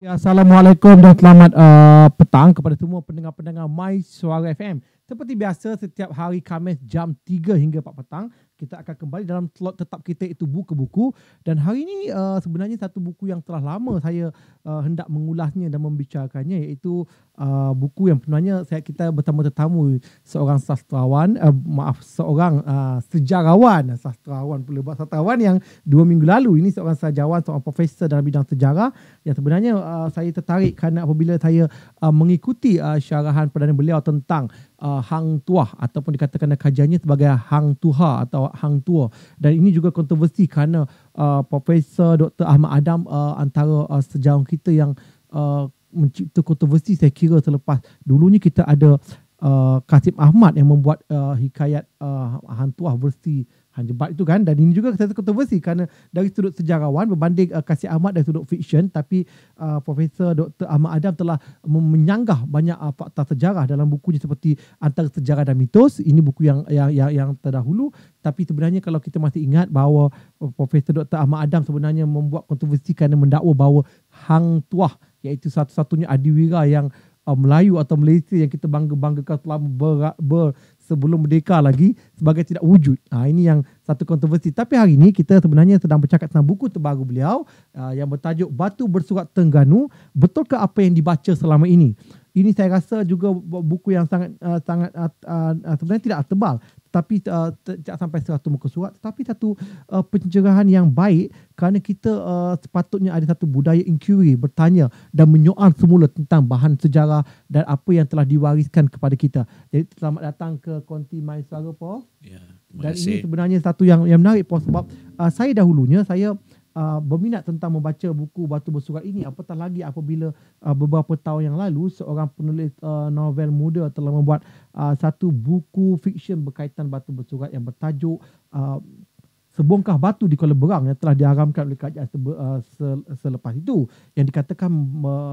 Ya, Assalamualaikum dan selamat uh, petang kepada semua pendengar-pendengar My Suara FM. Seperti biasa setiap hari Khamis jam 3 hingga 4 petang, kita akan kembali dalam slot tetap kita itu buku buku dan hari ini uh, sebenarnya satu buku yang telah lama saya uh, hendak mengulasnya dan membicarakannya iaitu uh, buku yang sebenarnya saya kita bertemu tetamu seorang sastrawan uh, maaf seorang uh, sejarawan sastrawan pula sastrawan yang dua minggu lalu ini seorang sejarawan seorang profesor dalam bidang sejarah yang sebenarnya uh, saya tertarik kerana apabila saya uh, mengikuti uh, syarahan perdana beliau tentang uh, Hang tua, ataupun dikatakan kajiannya sebagai Hang tua atau Hang Tua dan ini juga kontroversi kerana uh, Profesor Dr. Ahmad Adam uh, antara uh, sejarawan kita yang uh, mencipta kontroversi saya kira selepas dulunya kita ada uh, Kasim Ahmad yang membuat uh, hikayat uh, Hang Tuah versi uh, Han jebat itu kan dan ini juga satu kontroversi kerana dari sudut sejarawan berbanding uh, Kasih Ahmad dari sudut fiksyen tapi uh, Profesor Dr. Ahmad Adam telah menyanggah banyak uh, fakta sejarah dalam bukunya seperti Antara Sejarah dan Mitos ini buku yang yang yang, yang terdahulu tapi sebenarnya kalau kita masih ingat bahawa uh, Profesor Dr. Ahmad Adam sebenarnya membuat kontroversi kerana mendakwa bahawa Hang Tuah iaitu satu-satunya adiwira yang uh, Melayu atau Malaysia yang kita bangga-banggakan telah ber, ber, sebelum merdeka lagi sebagai tidak wujud. Ha, ini yang satu kontroversi. Tapi hari ini kita sebenarnya sedang bercakap tentang buku terbaru beliau uh, yang bertajuk Batu Bersurat Tengganu. Betulkah apa yang dibaca selama ini? ini saya rasa juga buku yang sangat uh, sangat uh, uh, uh sebenarnya tidak tebal tapi uh, tidak sampai 100 muka surat tetapi satu uh, pencerahan yang baik kerana kita uh, sepatutnya ada satu budaya inquiry bertanya dan menyoal semula tentang bahan sejarah dan apa yang telah diwariskan kepada kita jadi selamat datang ke konti Maestro Paul ya, dan ini sebenarnya satu yang yang menarik Paul sebab uh, saya dahulunya saya uh, berminat tentang membaca buku Batu Bersurat ini apatah lagi apabila uh, beberapa tahun yang lalu seorang penulis uh, novel muda telah membuat uh, satu buku fiksyen berkaitan Batu Bersurat yang bertajuk uh, Sebongkah Batu di Kuala Berang yang telah diharamkan oleh kerajaan uh, selepas itu yang dikatakan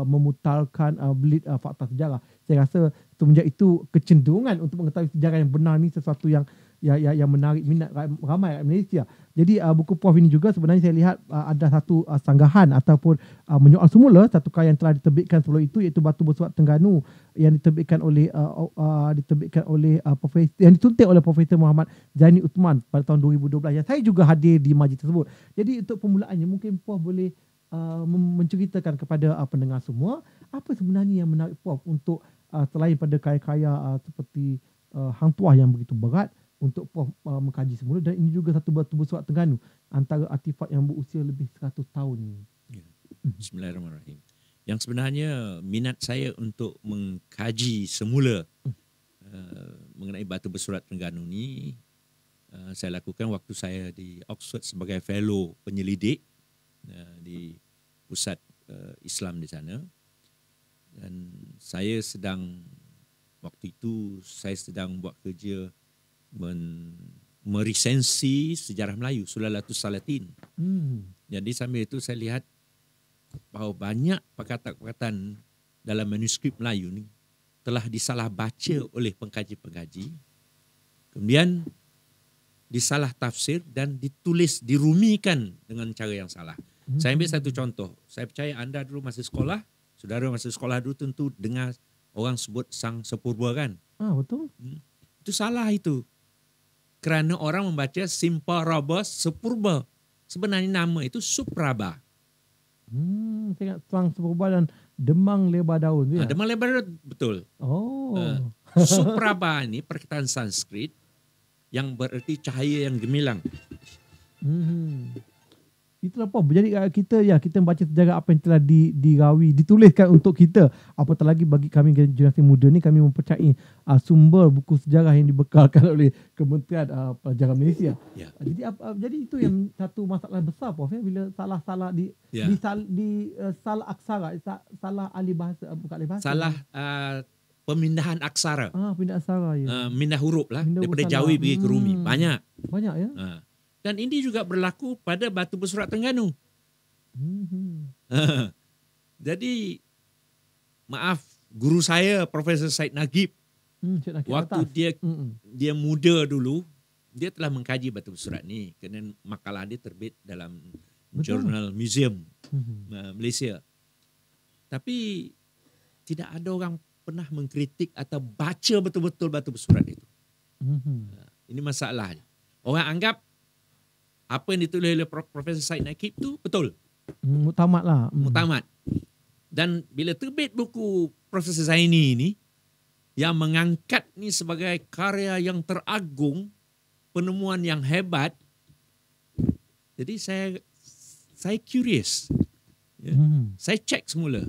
memutarkan uh, belit uh, fakta sejarah. Saya rasa semenjak itu kecenderungan untuk mengetahui sejarah yang benar ini sesuatu yang yang yang, yang menarik minat ramai kat Malaysia. Jadi uh, buku Puaf ini juga sebenarnya saya lihat uh, ada satu uh, sanggahan ataupun uh, menyoal semula satu karya yang telah diterbitkan sebelum itu iaitu Batu Bersuat Tengganu yang diterbitkan oleh uh, uh, diterbitkan oleh uh, profesor yang dituntut oleh Profesor Muhammad Zaini Uthman pada tahun 2012 yang saya juga hadir di majlis tersebut. Jadi untuk permulaannya mungkin Puaf boleh uh, menceritakan kepada uh, pendengar semua apa sebenarnya yang menarik Puaf untuk uh, selain pada karya-karya uh, seperti uh, Hang Tuah yang begitu berat untuk Prof uh, mengkaji semula dan ini juga satu batu bersuat Terengganu antara artifak yang berusia lebih 100 tahun ini. Ya. Bismillahirrahmanirrahim. Yang sebenarnya minat saya untuk mengkaji semula hmm. uh, mengenai batu bersurat Terengganu ini uh, saya lakukan waktu saya di Oxford sebagai fellow penyelidik uh, di pusat uh, Islam di sana dan saya sedang waktu itu saya sedang buat kerja men, merisensi sejarah Melayu Sulalatus Salatin. Hmm. Jadi sambil itu saya lihat bahawa banyak perkataan-perkataan dalam manuskrip Melayu ini telah disalah baca oleh pengkaji-pengkaji. Kemudian disalah tafsir dan ditulis, dirumikan dengan cara yang salah. Hmm. Saya ambil satu contoh. Saya percaya anda dulu masih sekolah, saudara masih sekolah dulu tentu dengar orang sebut sang sepurba kan? Ah, betul. Hmm. Itu salah itu kerana orang membaca Simpa Robos Sepurba. Sebenarnya nama itu Supraba. Hmm, saya ingat Tuang Sepurba dan Demang Lebar Daun. Ah, ya? Ha, demang Lebar Daun, betul. Oh. Uh, Supraba ini perkataan Sanskrit yang bererti cahaya yang gemilang. Hmm. hmm. Itulah pun jadi ah, kita ya kita membaca sejarah apa yang telah di, dituliskan untuk kita apatah lagi bagi kami generasi muda ni kami mempercayai uh, sumber buku sejarah yang dibekalkan oleh Kementerian uh, Pelajaran Malaysia. Yeah. Ya. Jadi uh, jadi itu yang satu masalah besar prof ya bila salah-salah di, yeah. di sal di uh, salah aksara salah alih bahasa uh, bukan bahasa salah uh, pemindahan aksara. Ah pindah aksara ya. Uh, minah huruf lah minah daripada Jawi pergi ke Rumi. Hmm. Banyak. Banyak ya. Uh. Dan ini juga berlaku pada batu bersurat Tengganu. Mm-hmm. Jadi maaf guru saya Profesor Said Nagib. Cik hmm, waktu Atas. dia dia muda dulu dia telah mengkaji batu bersurat ni kerana makalah dia terbit dalam Betul. jurnal museum mm-hmm. uh, Malaysia. Tapi tidak ada orang pernah mengkritik atau baca betul-betul batu bersurat itu. Mm-hmm. Uh, ini masalahnya. Orang anggap apa yang ditulis oleh Profesor Said Naqib tu betul. Mutamat lah. Hmm. Mutamat. Dan bila terbit buku Profesor Zaini ini yang mengangkat ni sebagai karya yang teragung, penemuan yang hebat, jadi saya saya curious. Ya. Hmm. Saya cek semula.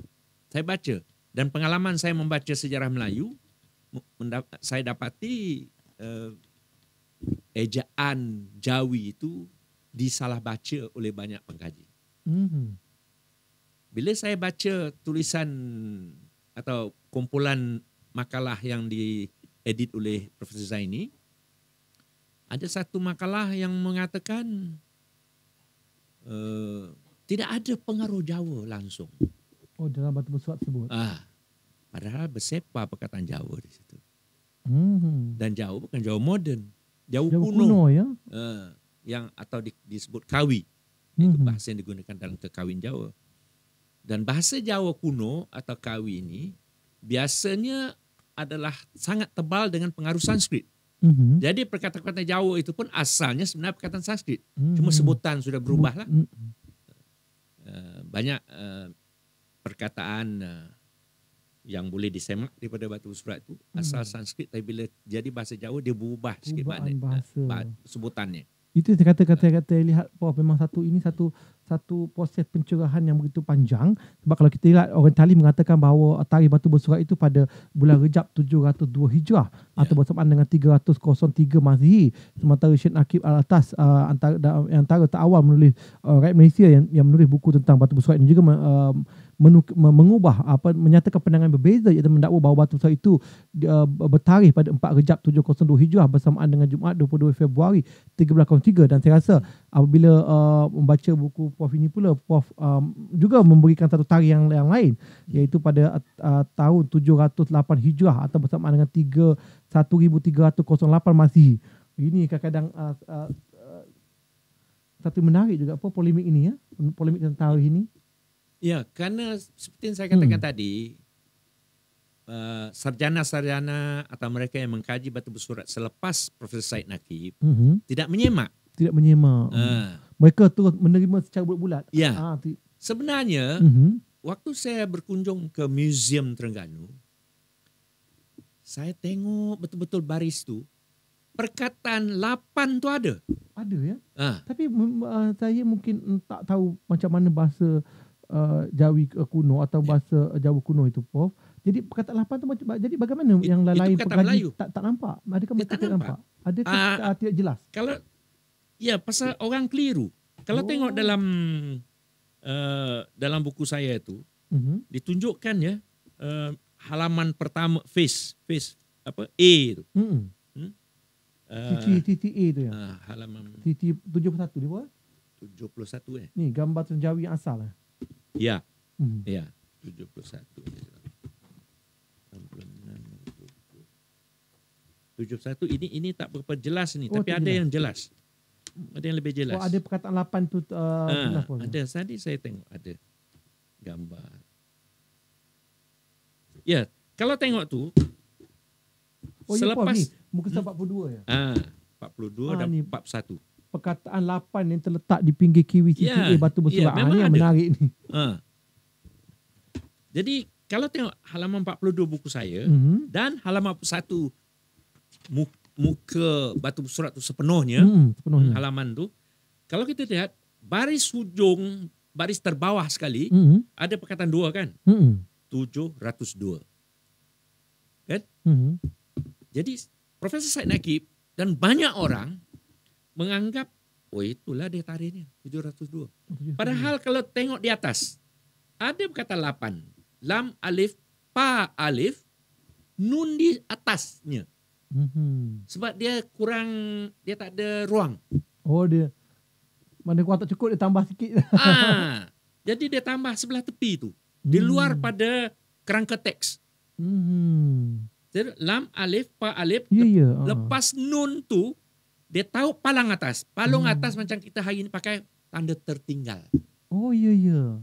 Saya baca. Dan pengalaman saya membaca sejarah Melayu, saya dapati uh, ejaan Jawi itu disalah baca oleh banyak pengkaji. Mm-hmm. Bila saya baca tulisan atau kumpulan makalah yang diedit oleh Profesor Zaini, ada satu makalah yang mengatakan uh, tidak ada pengaruh Jawa langsung. Oh, dalam batu pesawat tersebut? Ah, padahal bersepa perkataan Jawa di situ. Mm-hmm. Dan Jawa bukan Jawa moden, Jawa, Jawa kuno. kuno ya? Ah yang atau di, disebut kawi. Itu mhm. bahasa yang digunakan dalam kekawin Jawa. Dan bahasa Jawa kuno atau kawi ini biasanya adalah sangat tebal dengan pengaruh Sanskrit. Mm-hmm. Jadi perkataan-perkataan Jawa itu pun asalnya sebenarnya perkataan Sanskrit. Mm-hmm. Cuma sebutan sudah berubah lah. Mm-hmm. banyak eh, perkataan eh, yang boleh disemak daripada batu surat itu mhm. asal Sanskrit. Tapi bila jadi bahasa Jawa dia berubah sikit maknanya, sebutannya. mm itu saya kata kata kata lihat oh, memang satu ini satu satu proses pencerahan yang begitu panjang sebab kalau kita lihat orang tali mengatakan bahawa tarikh batu bersurat itu pada bulan Rejab 702 Hijrah yeah. atau bersamaan dengan 303 Masihi sementara Syed Akib Al-Atas uh, antara antara terawal menulis uh, rakyat Malaysia yang yang menulis buku tentang batu bersurat ini juga uh, mengubah apa menyatakan pandangan berbeza iaitu mendakwa bahawa batu besar itu uh, bertarikh pada 4 Rejab 702 Hijrah bersamaan dengan Jumaat 22 Februari 1303 dan saya rasa apabila uh, membaca buku Prof ini pula Prof um, juga memberikan satu tarikh yang, yang lain iaitu pada uh, uh tahun 708 Hijrah atau bersamaan dengan 31308 masih ini kadang-kadang uh, uh, uh, satu menarik juga apa polemik ini ya polemik tentang tarikh ini Ya, kerana seperti yang saya katakan hmm. tadi, uh, sarjana-sarjana atau mereka yang mengkaji batu bersurat selepas Profesor Said Nakib hmm. tidak menyemak. Tidak menyemak. Uh. Mereka tu menerima secara bulat-bulat. Ya. Ha, ah, t- Sebenarnya, hmm. waktu saya berkunjung ke Museum Terengganu, saya tengok betul-betul baris tu perkataan lapan tu ada. Ada ya. Ha. Tapi uh, saya mungkin tak tahu macam mana bahasa uh, Jawi kuno atau ya. bahasa yeah. Jawa kuno itu Prof. Jadi kata lapan tu macam jadi bagaimana It, yang lain-lain tak tak nampak. Adakah mereka tak, tak nampak? Adakah uh, tidak jelas? Kalau ya pasal yeah. orang keliru. Kalau oh. tengok dalam uh, dalam buku saya itu uh-huh. ditunjukkan ya uh, halaman pertama face face apa A itu. Mhm. Hmm. Uh-huh. Titi uh, titi A tu ya. Uh, halaman. Titi 71 dia buat. 71 eh. Ni gambar Tanjawi yang asal lah. Ya. Hmm. Ya, 71. 71 ini ini tak berapa jelas ni oh, tapi ada yang jelas. Ada yang lebih jelas. Oh ada perkataan 8 tu uh, ha, Ada tadi saya tengok ada gambar. Ya, kalau tengok tu Oh ya, selepas ya, Paul, ni, muka 42 ya. Ah, ha, 42 ha, dan ni. 41 perkataan lapan yang terletak di pinggir kiwi CCA ya, yeah. Batu Besar yeah, ya, ah, ini yang menarik ni. Ha. Jadi kalau tengok halaman 42 buku saya mm-hmm. dan halaman 1 muka Batu Surat tu sepenuhnya, mm, sepenuhnya halaman tu kalau kita lihat baris hujung baris terbawah sekali mm-hmm. ada perkataan dua kan? Mm-hmm. 702. Kan? Mm-hmm. Jadi Profesor Said Nakib dan banyak orang menganggap oh itulah dia tarinya 702. Padahal kalau tengok di atas ada kata 8. Lam alif pa alif nun di atasnya. Mhm. Sebab dia kurang dia tak ada ruang. Oh dia mana kuat tak cukup dia tambah sikit. Ah. jadi dia tambah sebelah tepi tu. Di hmm. luar hmm. pada kerangka teks. Hmm. Jadi, lam alif pa alif ya, ya. lepas nun tu dia tahu palang atas. Palung hmm. atas macam kita hari ini pakai tanda tertinggal. Oh ya ya.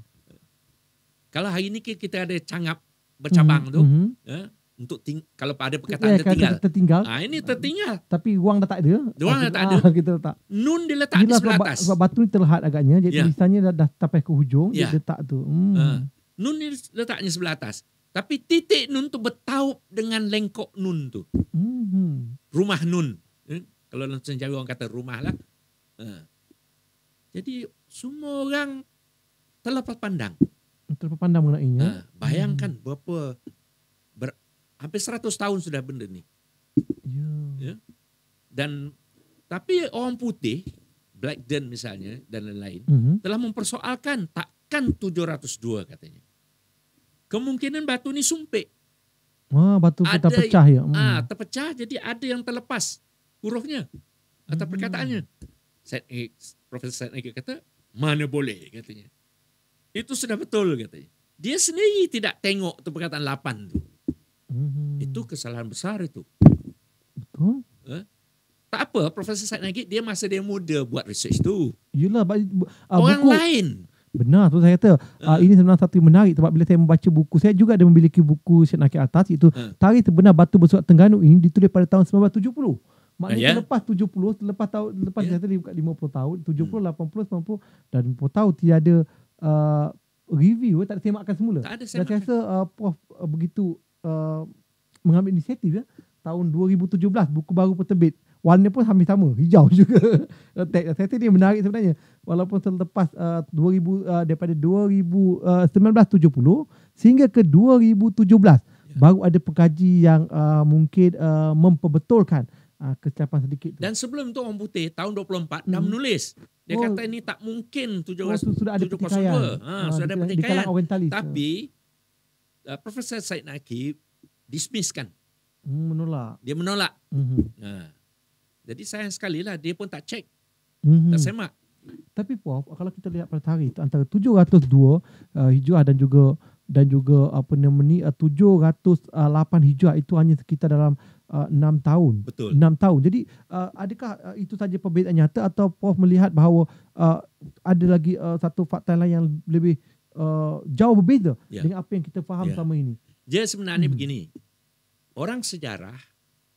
Kalau hari ini kita ada cangap bercabang hmm tu, hmm Eh, untuk ting- kalau ada perkataan ya, tinggal. tertinggal. Ah ini tertinggal. Tapi uang dah tak ada. Uang dah ah, tak ada. Ah, kita letak. Nun diletak Inilah di sebelah atas. Sebab batu ni terlihat agaknya jadi yeah. Ya. tulisannya dah, dah sampai ke hujung yeah. dia ya. letak tu. Hmm. Uh, nun ni letaknya sebelah atas. Tapi titik nun tu bertaut dengan lengkok nun tu. Mm-hmm. Rumah nun. Kalau dalam bahasa orang kata rumah lah. Ha. Jadi semua orang terlepas pandang. Terlepas pandang mengenainya. Ha. Bayangkan hmm. berapa ber, hampir 100 tahun sudah benda ni. Ya. ya. Dan tapi orang putih Black Den misalnya dan lain-lain hmm telah mempersoalkan takkan 702 katanya. Kemungkinan batu ni sumpit. Wah, batu kita ada, pecah ya. Hmm. Ah, terpecah jadi ada yang terlepas hurufnya atau hmm. perkataannya. Said Ig, Profesor Said Ig kata, mana boleh katanya. Itu sudah betul katanya. Dia sendiri tidak tengok tu perkataan lapan tu. Mm-hmm. Itu kesalahan besar itu. Betul. Eh? Tak apa, Profesor Said Nagit, dia masa dia muda buat research tu. Yelah, uh, orang buku, lain. Benar tu saya kata. Uh, uh, ini sebenarnya satu yang menarik sebab bila saya membaca buku saya juga ada memiliki buku Syed Nakib Atas itu uh, eh? Tarikh Terbenar Batu Bersuat Tengganu ini ditulis pada tahun 1970. Maknanya yeah. lepas 70, terlepas tahun terlepas yeah. tadi dekat 50 tahun, 70, hmm. 80, 90 dan 40 tahu tiada uh, review, eh, tak ada semakan semula. Tak ada semakan. saya rasa uh, Prof uh, begitu uh, mengambil inisiatif ya, tahun 2017 buku baru pun terbit. Warna pun hampir sama, hijau juga. Tag saya rasa ini menarik sebenarnya. Walaupun selepas uh, 2000 uh, daripada 2019 uh, 70 sehingga ke 2017 yeah. baru ada pengkaji yang uh, mungkin uh, memperbetulkan uh, kecapan sedikit tu. Dan sebelum tu orang putih tahun 24 hmm. dah menulis. Dia oh. kata ini tak mungkin 702. Oh, sudah, sudah ada pertikaian. Ha, ah, sudah ada pertikaian. Orientalis. Tapi uh, Profesor Said Naqib dismisskan. Hmm, menolak. Dia menolak. Mm-hmm. Ha. Jadi sayang sekali lah dia pun tak cek. Mm-hmm. Tak semak. Tapi Prof, kalau kita lihat pada hari itu antara 702 uh, hijrah dan juga dan juga apa namanya 708 uh, uh, hijrah itu hanya sekitar dalam uh, tahun. Betul. 6 tahun. Jadi uh, adakah uh, itu saja perbezaan nyata atau Prof melihat bahawa uh, ada lagi uh, satu fakta lain yang lebih uh, jauh berbeza yeah. dengan apa yang kita faham yeah. selama ini? Dia sebenarnya hmm. begini. Orang sejarah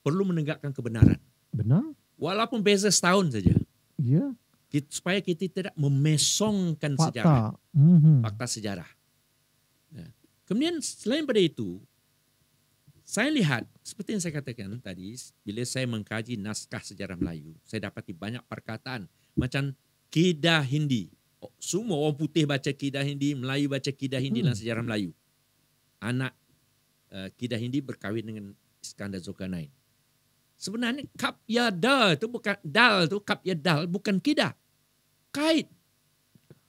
perlu menegakkan kebenaran. Benar. Walaupun beza setahun saja. Ya. Yeah. Supaya kita tidak memesongkan fakta. sejarah. Mm-hmm. Fakta sejarah. Ya. Kemudian selain pada itu, saya lihat seperti yang saya katakan tadi bila saya mengkaji naskah sejarah Melayu saya dapati banyak perkataan macam kidah hindi oh, semua orang putih baca kidah hindi Melayu baca kidah hindi hmm. dalam sejarah Melayu anak uh, kidah hindi berkahwin dengan Iskandar Zulkarnain sebenarnya kap ya dal itu bukan dal tu, kap ya dal bukan kidah kait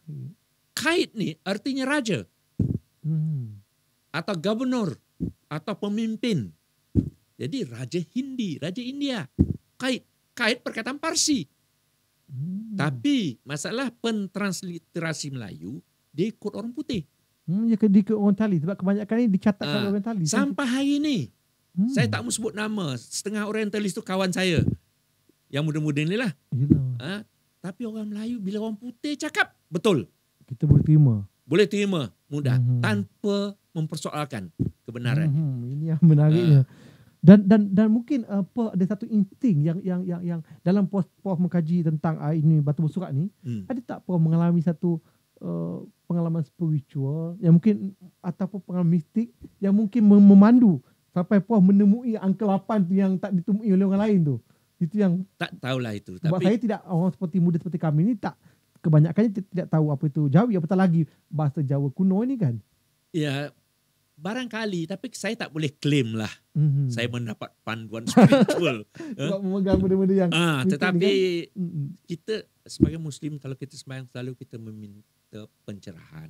hmm. kait ni artinya raja hmm. atau gubernur hmm atau pemimpin. Jadi raja Hindi, raja India. Kait kait perkataan Parsi. Hmm. Tapi masalah pentransliterasi Melayu dia ikut orang putih. Hmm, ya di orang tali sebab kebanyakan ini dicatatkan ah, oleh orang tali. Sampai hari ini. Hmm. Saya tak mau sebut nama. Setengah orientalis tu kawan saya. Yang muda-muda ini lah. Uh, tapi orang Melayu bila orang putih cakap betul. Kita boleh terima. Boleh terima. Mudah. Hmm. Tanpa mempersoalkan kebenaran. Hmm, ini yang menariknya. Ah. Uh. Dan dan dan mungkin apa uh, ada satu insting yang yang yang yang dalam pos pos mengkaji tentang uh, ini batu bersurat ni hmm. ada tak pernah mengalami satu uh, pengalaman spiritual yang mungkin ataupun pengalaman mistik yang mungkin mem- memandu sampai pernah menemui angka 8 yang tak ditemui oleh orang lain tu. Itu yang tak tahulah itu tapi saya tidak orang seperti muda seperti kami ini tak kebanyakannya tidak tahu apa itu Jawi apatah lagi bahasa Jawa kuno ini kan. Ya, barangkali tapi saya tak boleh claim lah mm-hmm. saya mendapat panduan spiritual tak eh? memegang benda-benda yang uh, tetapi mhm. kita sebagai muslim kalau kita sembahyang selalu kita meminta pencerahan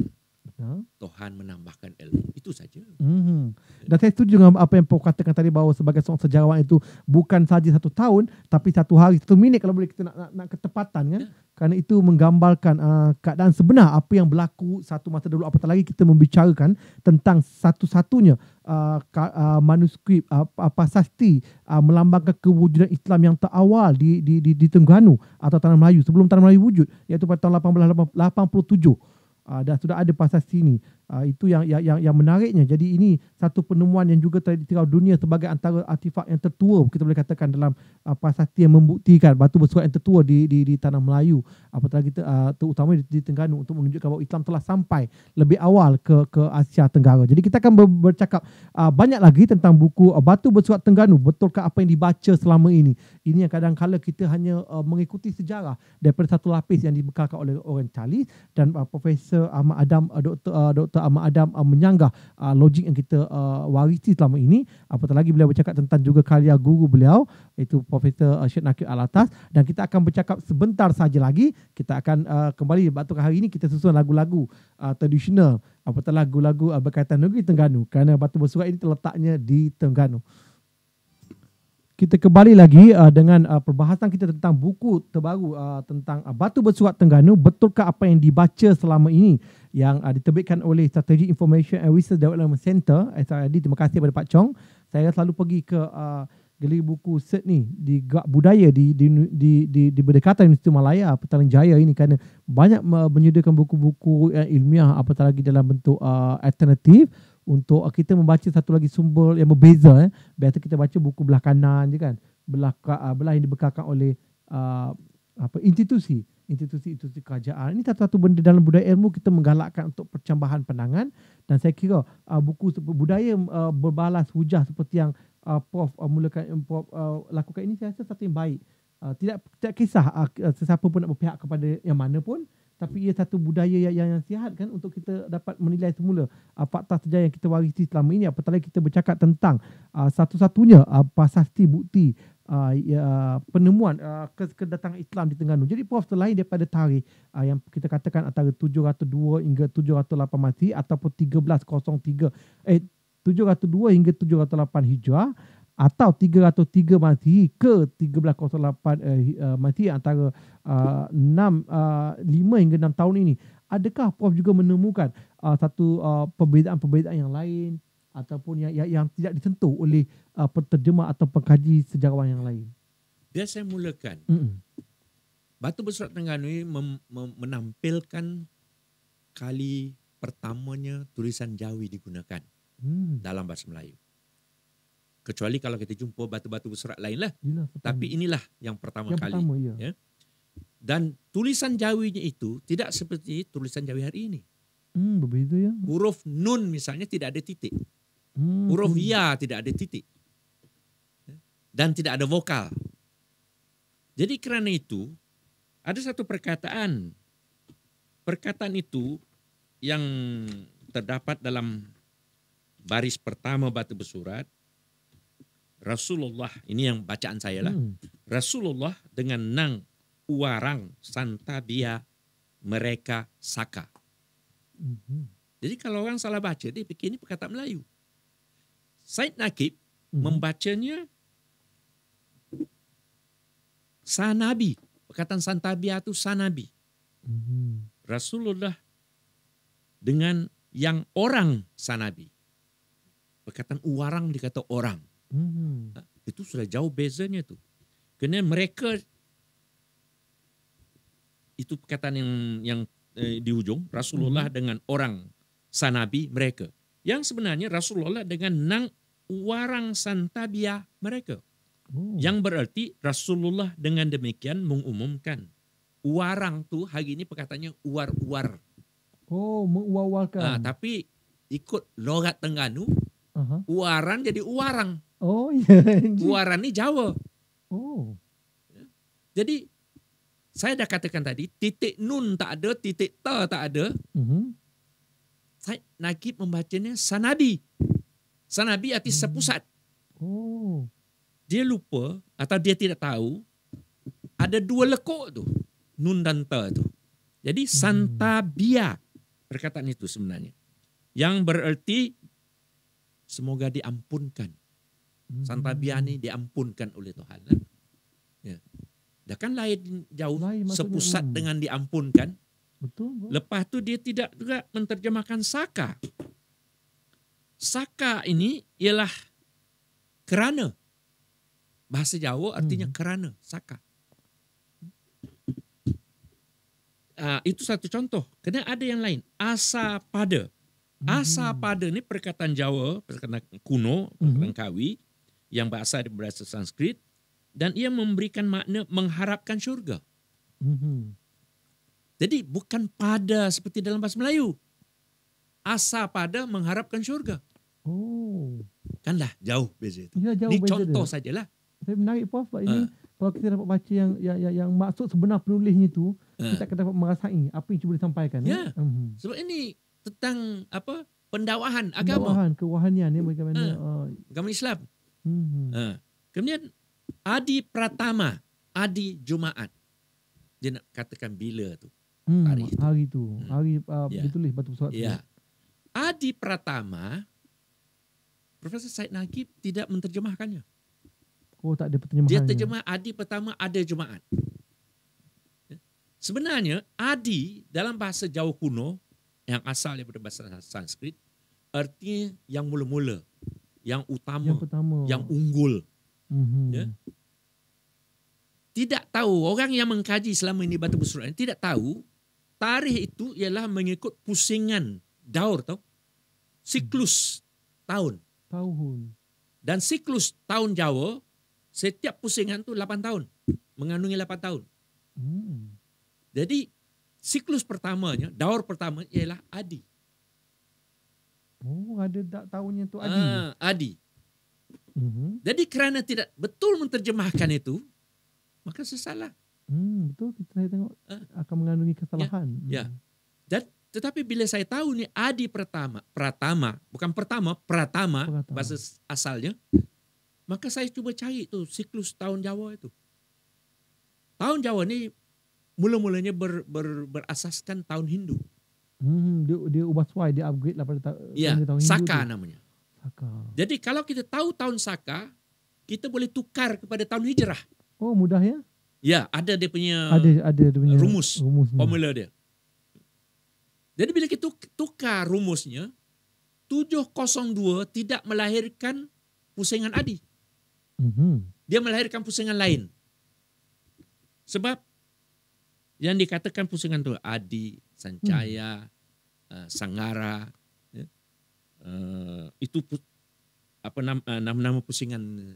Betul. Tuhan menambahkan ilmu. Itu saja. Mm-hmm. Dan saya setuju dengan apa yang Prof katakan tadi bahawa sebagai seorang sejarawan itu bukan saja satu tahun tapi satu hari, satu minit kalau boleh kita nak, nak, nak ketepatan kan. Ya. Kerana itu menggambarkan uh, keadaan sebenar apa yang berlaku satu masa dulu apatah lagi kita membicarakan tentang satu-satunya uh, uh, manuskrip uh, sasti uh, melambangkan kewujudan Islam yang terawal di, di, di, di Tengganu atau Tanah Melayu sebelum Tanah Melayu wujud iaitu pada tahun 1887 uh, dah sudah ada pasal sini Uh, itu yang, yang yang yang menariknya. Jadi ini satu penemuan yang juga telah diterima dunia sebagai antara artifak yang tertua kita boleh katakan dalam uh, ah, prasasti yang membuktikan batu bersuara yang tertua di di di tanah Melayu. Apatah kita uh, ah, terutama di, di Tengganu untuk menunjukkan bahawa Islam telah sampai lebih awal ke ke Asia Tenggara. Jadi kita akan bercakap uh, banyak lagi tentang buku uh, Batu Bersuara Tengganu. Betulkah apa yang dibaca selama ini? Ini yang kadang kala kita hanya uh, mengikuti sejarah daripada satu lapis yang dibekalkan oleh orang Cali dan uh, Profesor Ahmad Adam uh, Dr. Uh, Dr kata Ahmad Adam uh, menyanggah uh, logik yang kita uh, warisi selama ini apatah lagi beliau bercakap tentang juga karya guru beliau iaitu Profesor uh, Syed Nakib Al-Atas dan kita akan bercakap sebentar saja lagi kita akan uh, kembali batu hari ini kita susun lagu-lagu uh, tradisional apatah lagu-lagu uh, berkaitan negeri Terengganu kerana Batu Bersurat ini terletaknya di Terengganu kita kembali lagi uh, dengan uh, perbahasan kita tentang buku terbaru uh, tentang uh, Batu Bersurat Terengganu betulkah apa yang dibaca selama ini yang uh, diterbitkan oleh Strategic Information and Research Development Center SRD. Terima kasih kepada Pak Chong. Saya selalu pergi ke uh, geli buku set ni di Gak Budaya di di di di, di berdekatan Universiti Malaya Petaling Jaya ini kerana banyak ah, menyediakan buku-buku ilmiah apatah lagi dalam bentuk uh, alternatif untuk kita membaca satu lagi sumber yang berbeza eh. Biasa kita baca buku belah kanan je kan. Belah belah yang dibekalkan oleh apa institusi institusi institusi kerajaan ini satu-satu benda dalam budaya ilmu kita menggalakkan untuk percambahan pandangan dan saya kira uh, buku budaya uh, berbalas hujah seperti yang uh, prof uh, mulakan uh, prof uh, lakukan ini saya rasa satu yang baik uh, tidak tidak kisah uh, uh, sesiapa pun nak berpihak kepada yang mana pun tapi ia satu budaya yang, yang yang sihat kan untuk kita dapat menilai semula uh, fakta sejarah yang kita warisi selama ini apatah lagi kita bercakap tentang uh, satu-satunya uh, pasasti bukti uh, ya, penemuan uh, kedatangan Islam di Tengganu. Jadi Prof selain daripada tarikh uh, yang kita katakan antara 702 hingga 708 Masih ataupun 1303 eh 702 hingga 708 Hijrah atau 303 mati ke 1308 eh, uh, eh, mati antara uh, 6 uh, 5 hingga 6 tahun ini. Adakah Prof juga menemukan uh, satu uh, perbezaan-perbezaan yang lain ataupun yang yang, yang tidak ditentu oleh uh, penterjemah atau pengkaji sejarawan yang lain. Dia saya mulakan. Mm-mm. Batu Besar Tengganu mem, mem, menampilkan kali pertamanya tulisan Jawi digunakan mm. dalam bahasa Melayu. Kecuali kalau kita jumpa batu-batu surat lain lah. Tapi inilah yang pertama yang kali. Pertama, ya. Ya. Dan tulisan Jawinya itu tidak seperti tulisan Jawi hari ini. Hmm, begitu ya. Huruf nun misalnya tidak ada titik. Hmm. Huruf iya. ya tidak ada titik. Ya. Dan tidak ada vokal. Jadi karena itu ada satu perkataan. Perkataan itu yang terdapat dalam baris pertama batu besurat Rasulullah ini yang bacaan saya lah. Hmm. Rasulullah dengan nang uarang santabia mereka saka. Hmm. Jadi kalau orang salah baca dia pikir ini perkataan Melayu. Said Nakib hmm. membacanya Sanabi. Perkataan Santabi itu Sanabi. Hmm. Rasulullah dengan yang orang Sanabi. Perkataan uwarang dikata orang. Hmm. Ha, itu sudah jauh bezanya tuh. Kerana mereka itu perkataan yang yang eh, di ujung Rasulullah hmm. dengan orang Sanabi mereka. Yang sebenarnya Rasulullah dengan nang warang santabia mereka. Oh. Yang bererti Rasulullah dengan demikian mengumumkan warang tu hari ini perkataannya uar-uar. Oh, menguawalkan. Ha, ah, tapi ikut logat Tengganu, uh-huh. uaran jadi uarang. Oh, ya. Yeah. uaran ni Jawa. Oh. Ya. Jadi, saya dah katakan tadi, titik nun tak ada, titik ta tak ada. Uh-huh. Mhm. Saya, Nakib membacanya sanadi. Sang Nabi artis hmm. sepusat. Oh. Dia lupa atau dia tidak tahu ada dua lekuk tu. Nun dan ta tu. Jadi hmm. santabia perkataan itu sebenarnya. Yang bererti semoga diampunkan. Hmm. Santabia ni diampunkan oleh Tuhan. Lah. Ya. Dia kan lain jauh lain, sepusat hmm. dengan diampunkan. Betul, betul. Lepas tu dia tidak juga menterjemahkan saka saka ini ialah kerana bahasa Jawa artinya hmm. kerana saka. Uh, itu satu contoh. Kena ada yang lain. Asa pada. Hmm. Asa pada ni perkataan Jawa, perkataan kuno, hmm. perkataan Kawi yang berasal dari bahasa Sanskrit dan ia memberikan makna mengharapkan syurga. Hmm. Jadi bukan pada seperti dalam bahasa Melayu asa pada mengharapkan syurga. Oh. Kan dah jauh beza itu. Ya, jauh ini beza contoh dia. sajalah. Saya menarik Prof sebab uh. ini ah. kalau kita dapat baca yang yang, yang, yang maksud sebenar penulisnya itu, uh. Ah. kita akan dapat merasai apa yang cuba disampaikan. Eh? Ya. Eh? Uh-huh. Sebab ini tentang apa pendawahan agama. Pendawahan, kewahanian. Ya, bagaimana, uh. Uh. Agama Islam. Uh-huh. Uh. Kemudian Adi Pratama, Adi Jumaat. Dia nak katakan bila tu? Hmm, hari itu. Hari itu. Hmm. Hari uh, yeah. ditulis batu pesawat. Yeah. Adi Pratama, Profesor Said Nagib tidak menterjemahkannya. Oh, tak ada penterjemahannya. Dia terjemah Adi pertama ada jemaat. Ya. Sebenarnya, Adi dalam bahasa Jawa kuno, yang asal daripada bahasa Sanskrit, artinya yang mula-mula, yang utama, yang, pertama. yang unggul. Mm-hmm. Ya? Tidak tahu, orang yang mengkaji selama ini batu besar tidak tahu, tarikh itu ialah mengikut pusingan daur tau. Siklus hmm. tahun. Tahun. Dan siklus tahun Jawa, setiap pusingan itu 8 tahun. Mengandungi 8 tahun. Hmm. Jadi, siklus pertamanya, daur pertama ialah Adi. Oh, ada tak tahunnya itu Adi? Uh, Adi. Mm-hmm. Jadi kerana tidak betul menterjemahkan itu, maka sesalah. Hmm, betul kita saya tengok uh, akan mengandungi kesalahan. Ya. Yeah, hmm. yeah. Dan tetapi bila saya tahu ini Adi pertama, pratama, bukan pertama, pratama, pratama. bahasa asalnya, maka saya cuba cari itu siklus tahun Jawa itu. Tahun Jawa ini mula-mulanya ber, ber, berasaskan tahun Hindu. Hmm, dia, dia ubah suai, dia upgrade lah pada ta- ya, tahun Saka Hindu. Saka namanya. Saka. Jadi kalau kita tahu tahun Saka, kita boleh tukar kepada tahun Hijrah. Oh mudah ya? Ya, ada dia punya, ada, ada dia punya rumus, rumusnya. formula dia. Jadi bila kita tukar rumusnya, 702 tidak melahirkan pusingan Adi. Mhm. Dia melahirkan pusingan lain. Sebab yang dikatakan pusingan itu Adi, Sancaya, hmm. uh, Sangara, uh, itu apa nama, eh, nama-nama pusingan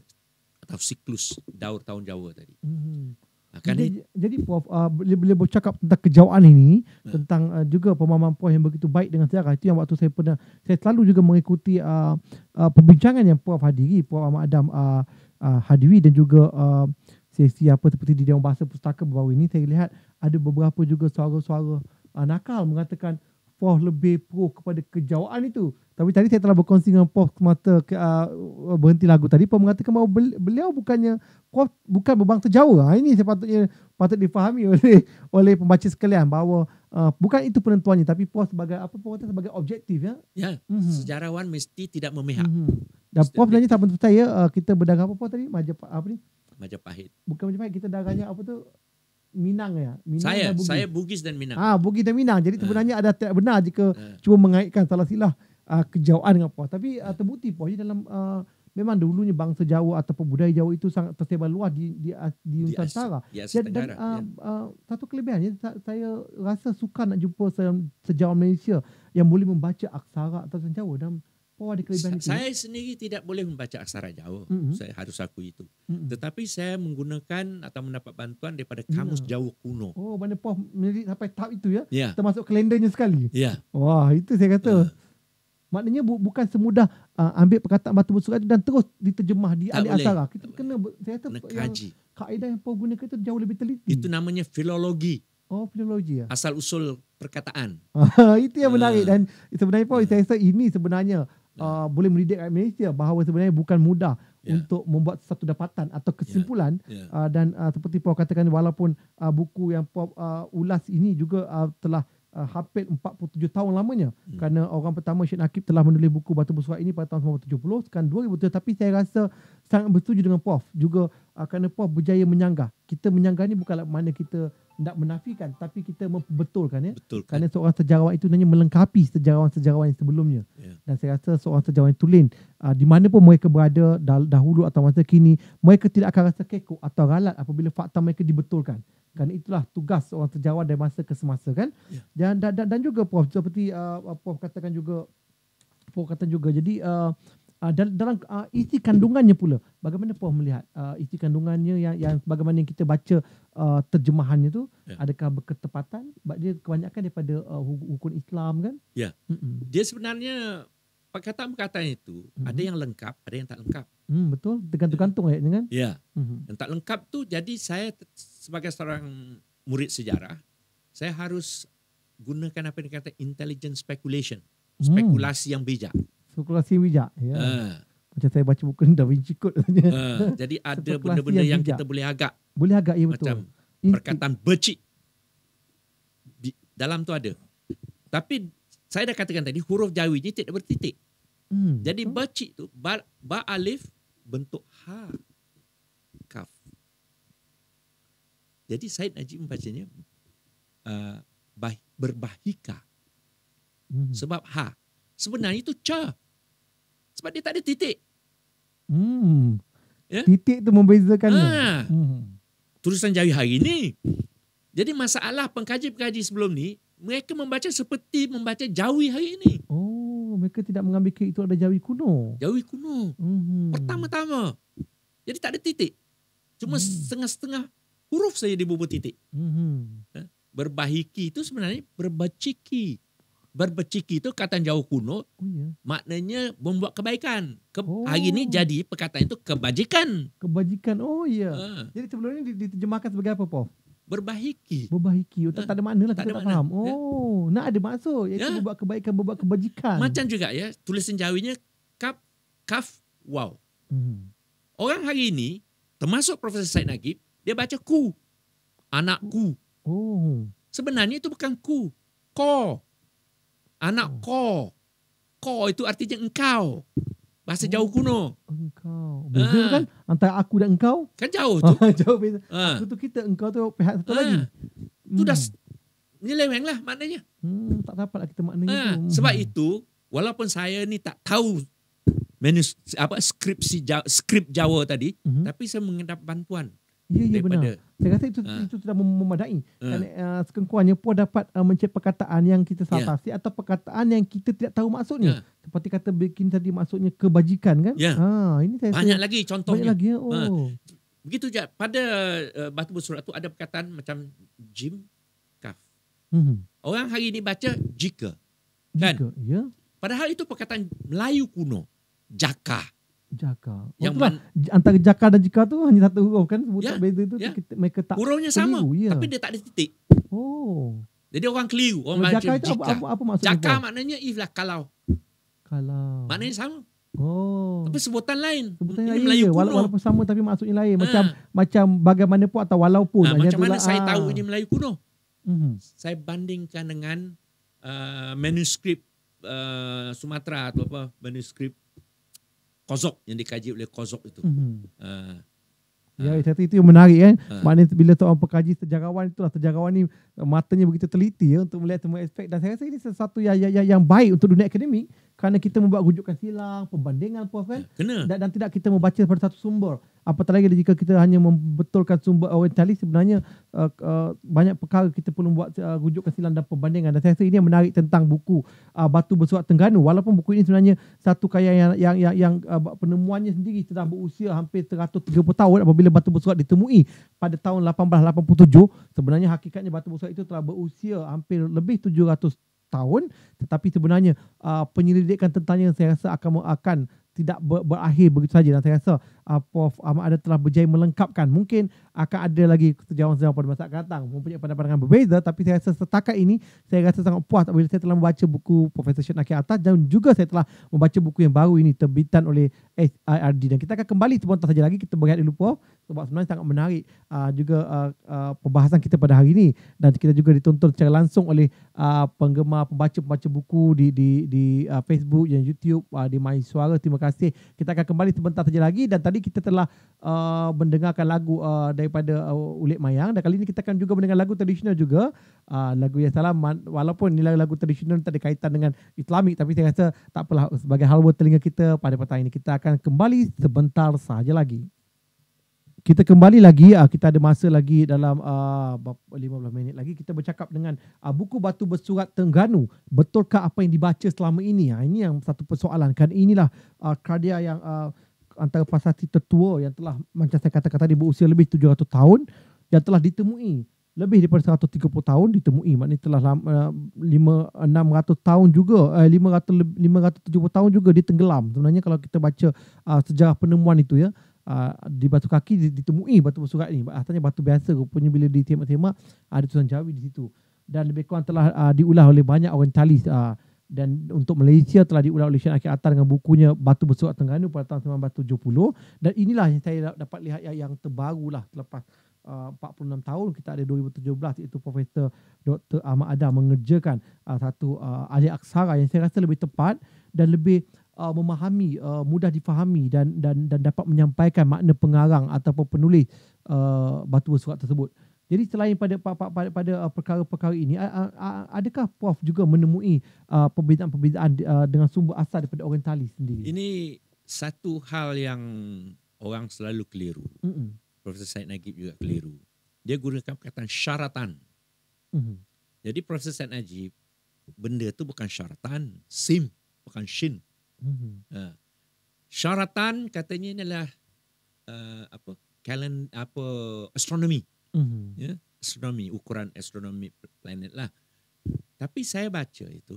atau siklus daur tahun Jawa tadi. Mhm. Kan jadi, jadi Prof, uh, bila, bila bercakap tentang kejauhan ini, ha. tentang uh, juga pemahaman Prof yang begitu baik dengan sejarah, itu yang waktu saya pernah, saya selalu juga mengikuti uh, uh, perbincangan yang Prof hadiri, Prof Ahmad Adam uh, uh, hadiri dan juga uh, sesi apa seperti di dalam Bahasa Pustaka baru ini, saya lihat ada beberapa juga suara-suara uh, nakal mengatakan Prof lebih pro kepada kejauhan itu. Tapi tadi saya telah berkongsi dengan Prof semata uh, berhenti lagu tadi. Prof mengatakan bahawa beliau bukannya Prof bukan berbangsa Jawa. Ha, ini sepatutnya patut difahami oleh oleh pembaca sekalian bahawa uh, bukan itu penentuannya tapi Prof sebagai apa Prof kata sebagai objektif ya. Ya, mm-hmm. sejarawan mesti tidak memihak. Mm-hmm. Dan Prof sebenarnya tak menentu saya uh, kita berdagang apa Prof tadi? Majapahit apa ni? Majapahit. Bukan Majapahit, kita dagangnya apa tu? Minang ya. Minang saya, Bugis. saya Bugis dan Minang. Ah, Bugis dan Minang. Jadi sebenarnya uh. ada tidak benar jika uh. cuba mengaitkan salah silah uh, kejauhan dengan Puah. Tapi uh, terbukti Puah je dalam uh, memang dulunya bangsa Jawa ataupun budaya Jawa itu sangat tersebar luas di di uh, di Nusantara. Ya, dan dan uh, ya. uh, satu kelebihannya saya rasa suka nak jumpa sejawat Malaysia yang boleh membaca aksara atau Jawa dan Puah ada kelebihan Sa- Saya sendiri tidak boleh membaca aksara Jawa. Mm-hmm. Saya harus aku itu. Mm-hmm. Tetapi saya menggunakan atau mendapat bantuan daripada kamus yeah. Jawa kuno. Oh, mana Puah sampai tahap itu ya? Yeah. Termasuk kalendernya sekali. Ya. Yeah. Wah, itu saya kata. Uh. Maknanya bu, bukan semudah uh, ambil perkataan batu bersuara itu dan terus diterjemah di alih asal. Kita tak kena saya kata kena kaji. kaedah yang Paul gunakan itu jauh lebih teliti. Itu namanya filologi. Oh, filologi ya. Asal usul perkataan. itu yang menarik ah. dan sebenarnya Paul uh. saya rasa ini sebenarnya ah. uh, boleh mendidik kat Malaysia bahawa sebenarnya bukan mudah Yeah. untuk membuat satu dapatan atau ya. kesimpulan yeah. Yeah. Uh, dan uh, seperti Paul katakan walaupun uh, buku yang Paul uh, ulas ini juga uh, telah uh, hampir 47 tahun lamanya hmm. kerana orang pertama Syed Nakib telah menulis buku Batu Bersuara ini pada tahun 1970 sekarang 2000 tapi saya rasa sangat bersetuju dengan Prof juga uh, kerana Prof berjaya menyanggah. Kita menyanggah ni bukanlah mana kita tidak menafikan tapi kita membetulkan ya. Betulkan. Kerana seorang sejarawan itu hanya melengkapi sejarawan-sejarawan yang sebelumnya. Yeah. Dan saya rasa seorang sejarawan yang tulen uh, di mana pun mereka berada dahulu atau masa kini mereka tidak akan rasa kekok atau ralat apabila fakta mereka dibetulkan. kan itulah tugas seorang sejarawan dari masa ke semasa kan. Yeah. Dan, dan dan juga Prof seperti uh, ah, Prof katakan juga Prof katakan juga jadi uh, Ah, dalam uh, isi kandungannya pula bagaimana puan melihat uh, isi kandungannya yang yang bagaimana yang kita baca uh, terjemahannya tu yeah. adakah berketepatan sebab dia kebanyakan daripada uh, hukum Islam kan ya yeah. dia sebenarnya perkataan-perkataan itu mm-hmm. ada yang lengkap ada yang tak lengkap mm, betul tergantung-gantung ayatnya kan ya yeah. mm-hmm. yang tak lengkap tu jadi saya sebagai seorang murid sejarah saya harus gunakan apa yang dikatakan intelligence speculation hmm. spekulasi mm. yang bijak sirkulasi bijak ya. Uh. Macam saya baca buku Da Vinci Code Uh. Jadi ada benda-benda yang, yang kita boleh agak. Boleh agak ya betul. Macam perkataan becik. Di, dalam tu ada. Tapi saya dah katakan tadi huruf Jawi ni tidak bertitik. Hmm. Jadi becik tu ba, ba alif bentuk ha kaf. Jadi Said Najib membacanya uh, berbahika. Hmm. Sebab ha. Sebenarnya itu cah. Sebab dia tak ada titik. Hmm. Ya? Titik tu membezakan. Ha. Hmm. Tulisan jari hari ni. Jadi masalah pengkaji-pengkaji sebelum ni, mereka membaca seperti membaca jawi hari ini. Oh, mereka tidak mengambil kira itu ada jawi kuno. Jawi kuno. hmm Pertama-tama. Jadi tak ada titik. Cuma mm. setengah-setengah huruf saja dibubuh titik. hmm ha? Berbahiki itu sebenarnya berbaciki berbeciki itu kata jauh kuno oh, yeah. maknanya membuat kebaikan Ke, oh. hari ini jadi perkataan itu kebajikan kebajikan oh iya yeah. Ha. uh. jadi sebelumnya diterjemahkan sebagai apa Prof? berbahiki berbahiki oh, tak, uh. Ha. tak ada makna lah tak, tak faham ya. oh yeah. nak ada maksud iaitu yeah. membuat kebaikan membuat kebajikan macam juga ya Tulis jawinya kaf kaf wow hmm. orang hari ini termasuk Profesor Said Nagib dia baca ku anakku oh sebenarnya itu bukan ku ko Anak oh. Hmm. ko. Ko itu artinya engkau. Bahasa oh. jauh kuno. Engkau. Beza ha. kan antara aku dan engkau. Kan jauh tu. Ah, jauh beza. Ha. Aku kita, engkau tu pihak satu ha. lagi. Itu hmm. dah nyeleweng lah maknanya. Hmm, tak dapat lah kita maknanya ha. tu. Sebab hmm. itu, walaupun saya ni tak tahu menu apa skripsi Jawa, skrip Jawa tadi uh tapi saya mengendap bantuan Ya, ya benar. Saya rasa itu, ha. itu sudah memadai. Ha. Dan uh, eh, sekengkuannya pun dapat uh, eh, mencari perkataan yang kita ya. salah yeah. atau perkataan yang kita tidak tahu maksudnya. Yeah. Seperti kata bikin tadi maksudnya kebajikan kan? Yeah. Ha, ini saya Banyak lagi contohnya. Banyak lagi. Ya? Ha. Oh. Ha. Begitu saja. Pada uh, batu surat itu ada perkataan macam jim kaf. Hmm. Orang hari ini baca jika. Kan? Jika, ya. Padahal itu perkataan Melayu kuno. Jaka. Jaka. Yang man- antara Jaka dan Jika tu hanya satu huruf kan sebut yeah. beza tu, yeah. tu mereka tak hurufnya sama yeah. tapi dia tak ada titik. Oh. Jadi orang keliru. Orang Jaka macam itu apa, apa, apa maksudnya? Jaka maknanya if lah kalau. Kalau. Maknanya sama. Oh. Tapi sebutan lain. Sebutan lain. Melayu kuno. Walaupun, walaupun sama tapi maksudnya lain. Macam ha. macam pun atau walaupun. Ha, lah, macam mana lah. saya ha. tahu ini Melayu kuno? Mm-hmm. Saya bandingkan dengan uh, manuskrip uh, Sumatera atau apa manuskrip kozok yang dikaji oleh kozok itu. Mm-hmm. Uh, ya, itu, itu yang menarik kan. Uh, Maknanya bila tuan pekaji sejarawan itulah sejarawan ini eh, matanya begitu teliti ya untuk melihat semua aspek dan saya rasa ini sesuatu yang, yang, yang baik untuk dunia akademik kerana kita membuat rujukan silang, perbandingan pun kan. Kena. Dan, dan tidak kita membaca pada satu sumber. Apatah lagi jika kita hanya membetulkan sumber orientalis sebenarnya uh, uh, banyak perkara kita perlu membuat uh, rujukan silang dan perbandingan. Dan saya rasa ini yang menarik tentang buku uh, Batu Bersuat Tengganu. Walaupun buku ini sebenarnya satu kaya yang yang yang, yang uh, penemuannya sendiri telah berusia hampir 130 tahun apabila Batu Bersuat ditemui pada tahun 1887. Sebenarnya hakikatnya Batu Bersuat itu telah berusia hampir lebih 700 tahun tahun tetapi sebenarnya uh, penyelidikan tentangnya saya rasa akan akan tidak ber, berakhir begitu saja dan saya rasa uh, Prof ada telah berjaya melengkapkan mungkin akan ada lagi kejauhan-kejauhan pada masa akan datang mempunyai pandangan berbeza tapi saya rasa setakat ini saya rasa sangat puas apabila saya telah membaca buku Profesor Syed Nakir Atas dan juga saya telah membaca buku yang baru ini terbitan oleh SIRD dan kita akan kembali sebentar saja lagi kita berehat dulu Prof sebab sebenarnya sangat menarik uh, juga uh, uh, pembahasan kita pada hari ini dan kita juga dituntut secara langsung oleh uh, penggemar pembaca-pembaca buku di di di uh, Facebook dan YouTube uh, di My Suara terima kasih kita akan kembali sebentar saja lagi dan tadi tadi kita telah uh, mendengarkan lagu uh, daripada uh, Ulit Mayang dan kali ini kita akan juga mendengar lagu tradisional juga uh, lagu yang salam walaupun ni lagu tradisional tak ada kaitan dengan Islamik tapi saya rasa tak apalah sebagai halwa telinga kita pada petang ini kita akan kembali sebentar saja lagi kita kembali lagi uh, kita ada masa lagi dalam 15 uh, minit lagi kita bercakap dengan uh, buku batu bersurat Tengganu betulkah apa yang dibaca selama ini ha, ini yang satu persoalan kan inilah karya yang antara prasasti tertua yang telah macam saya katakan tadi berusia lebih 700 tahun yang telah ditemui lebih daripada 130 tahun ditemui maknanya telah 5600 eh, tahun juga 500 eh, 570 tahun juga ditenggelam sebenarnya kalau kita baca uh, sejarah penemuan itu ya Uh, di batu kaki ditemui batu bersurat ini, Artinya batu biasa rupanya bila ditemak-temak uh, Ada tulisan Jawi di situ Dan lebih kurang telah uh, diulah oleh banyak orang talis uh, dan untuk Malaysia telah diulang oleh Syed Akhil Atar dengan bukunya Batu Bersuat Tengganu pada tahun 1970 dan inilah yang saya dapat lihat yang, yang terbaru lah selepas uh, 46 tahun kita ada 2017 iaitu Profesor Dr. Ahmad Adam mengerjakan uh, satu uh, alih aksara yang saya rasa lebih tepat dan lebih uh, memahami uh, mudah difahami dan dan dan dapat menyampaikan makna pengarang ataupun penulis uh, Batu Bersuat tersebut. Jadi selain pada uh, perkara-perkara ini adakah prof juga menemui uh, perbezaan-perbezaan uh, dengan sumber asal daripada orientalis sendiri? Ini satu hal yang orang selalu keliru. Mm-mm. Profesor Said Najib juga keliru. Dia gunakan perkataan syaratan. Mm-hmm. Jadi Prof Syed Najib benda tu bukan syaratan, sim bukan shin. Mm-hmm. Uh, syaratan katanya ini adalah uh, apa? Kalen apa astronomi mm-hmm. ya astronomi ukuran astronomi planet lah tapi saya baca itu